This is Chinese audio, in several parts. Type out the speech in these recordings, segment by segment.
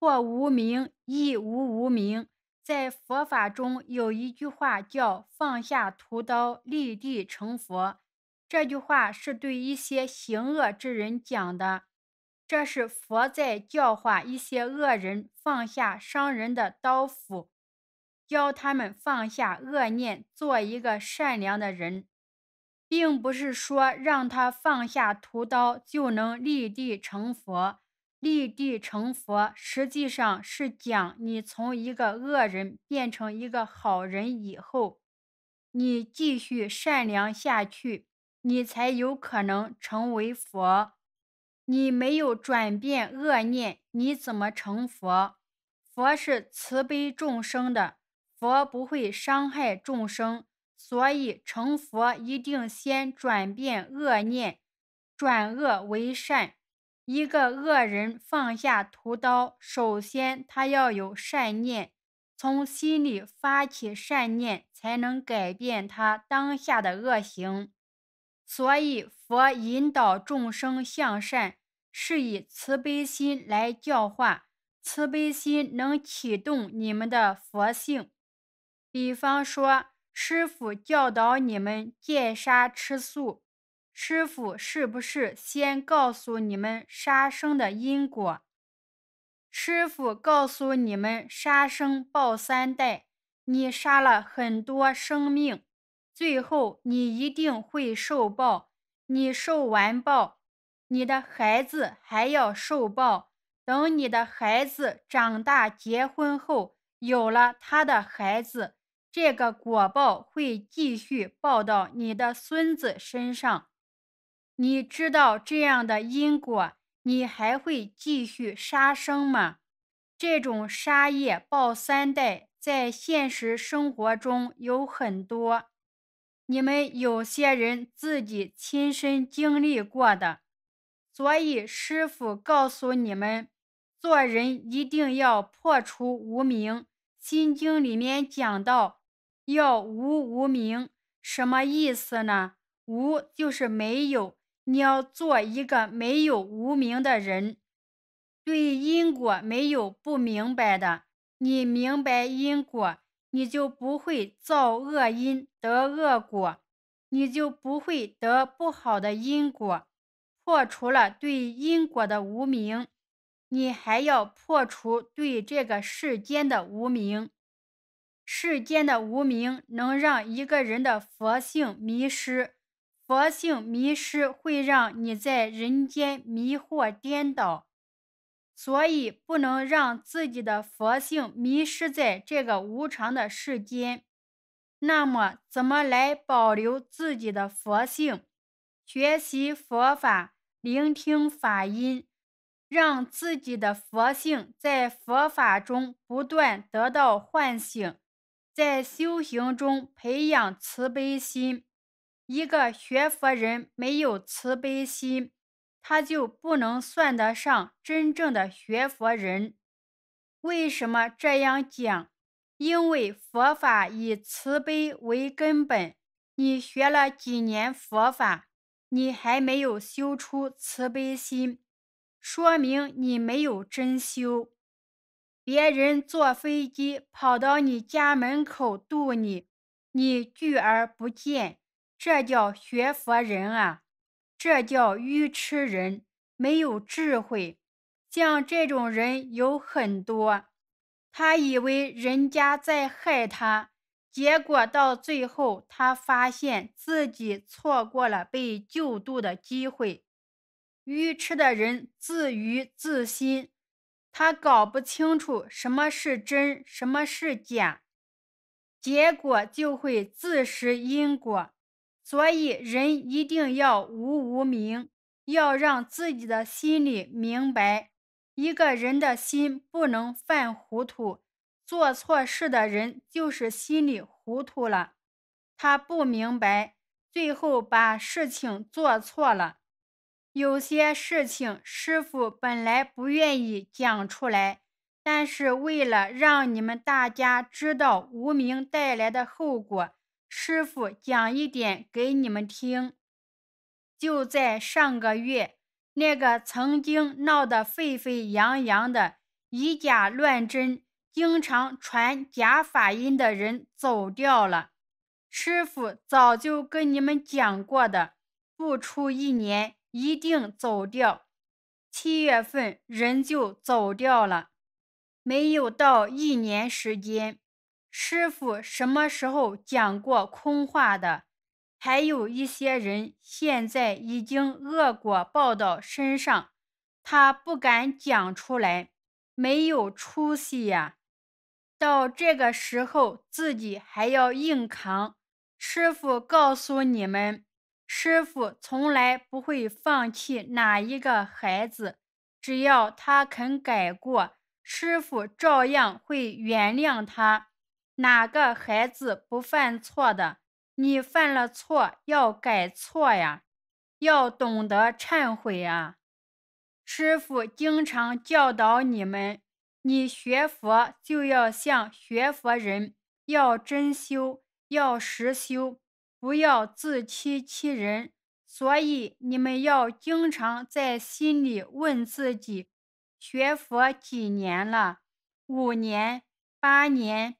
或无名亦无无名，在佛法中有一句话叫“放下屠刀，立地成佛”。这句话是对一些行恶之人讲的，这是佛在教化一些恶人放下伤人的刀斧，教他们放下恶念，做一个善良的人，并不是说让他放下屠刀就能立地成佛。立地成佛，实际上是讲你从一个恶人变成一个好人以后，你继续善良下去，你才有可能成为佛。你没有转变恶念，你怎么成佛？佛是慈悲众生的，佛不会伤害众生，所以成佛一定先转变恶念，转恶为善。一个恶人放下屠刀，首先他要有善念，从心里发起善念，才能改变他当下的恶行。所以，佛引导众生向善，是以慈悲心来教化，慈悲心能启动你们的佛性。比方说，师傅教导你们戒杀吃素。师傅是不是先告诉你们杀生的因果？师傅告诉你们，杀生报三代。你杀了很多生命，最后你一定会受报。你受完报，你的孩子还要受报。等你的孩子长大结婚后，有了他的孩子，这个果报会继续报到你的孙子身上。你知道这样的因果，你还会继续杀生吗？这种杀业报三代，在现实生活中有很多，你们有些人自己亲身经历过的。所以师傅告诉你们，做人一定要破除无明。心经里面讲到，要无无明，什么意思呢？无就是没有。你要做一个没有无名的人，对因果没有不明白的。你明白因果，你就不会造恶因得恶果，你就不会得不好的因果。破除了对因果的无名，你还要破除对这个世间的无名。世间的无名能让一个人的佛性迷失。佛性迷失会让你在人间迷惑颠倒，所以不能让自己的佛性迷失在这个无常的世间。那么，怎么来保留自己的佛性？学习佛法，聆听法音，让自己的佛性在佛法中不断得到唤醒；在修行中培养慈悲心。一个学佛人没有慈悲心，他就不能算得上真正的学佛人。为什么这样讲？因为佛法以慈悲为根本。你学了几年佛法，你还没有修出慈悲心，说明你没有真修。别人坐飞机跑到你家门口度你，你拒而不见。这叫学佛人啊，这叫愚痴人，没有智慧。像这种人有很多，他以为人家在害他，结果到最后，他发现自己错过了被救度的机会。愚痴的人自愚自心，他搞不清楚什么是真，什么是假，结果就会自食因果。所以，人一定要无无明，要让自己的心里明白。一个人的心不能犯糊涂，做错事的人就是心里糊涂了，他不明白，最后把事情做错了。有些事情，师傅本来不愿意讲出来，但是为了让你们大家知道无名带来的后果。师傅讲一点给你们听，就在上个月，那个曾经闹得沸沸扬扬的以假乱真、经常传假法音的人走掉了。师傅早就跟你们讲过的，不出一年一定走掉。七月份人就走掉了，没有到一年时间。师傅什么时候讲过空话的？还有一些人现在已经恶果报到身上，他不敢讲出来，没有出息呀！到这个时候自己还要硬扛。师傅告诉你们，师傅从来不会放弃哪一个孩子，只要他肯改过，师傅照样会原谅他。哪个孩子不犯错的？你犯了错要改错呀，要懂得忏悔啊！师傅经常教导你们，你学佛就要像学佛人，要真修，要实修，不要自欺欺人。所以你们要经常在心里问自己：学佛几年了？五年？八年？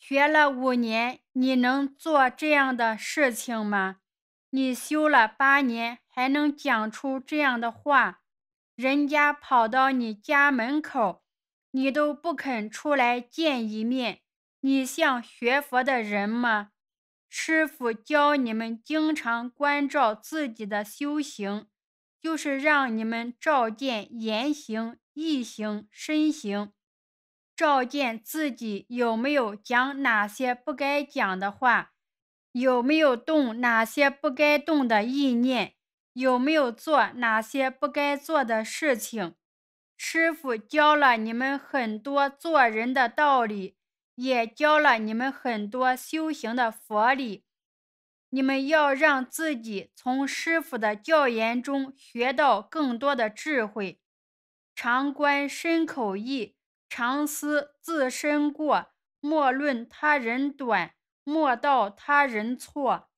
学了五年，你能做这样的事情吗？你修了八年，还能讲出这样的话？人家跑到你家门口，你都不肯出来见一面，你像学佛的人吗？师傅教你们经常关照自己的修行，就是让你们照见言行、意行、身行。照见自己有没有讲哪些不该讲的话，有没有动哪些不该动的意念，有没有做哪些不该做的事情。师傅教了你们很多做人的道理，也教了你们很多修行的佛理。你们要让自己从师傅的教言中学到更多的智慧，常观身口意。常思自身过，莫论他人短；莫道他人错。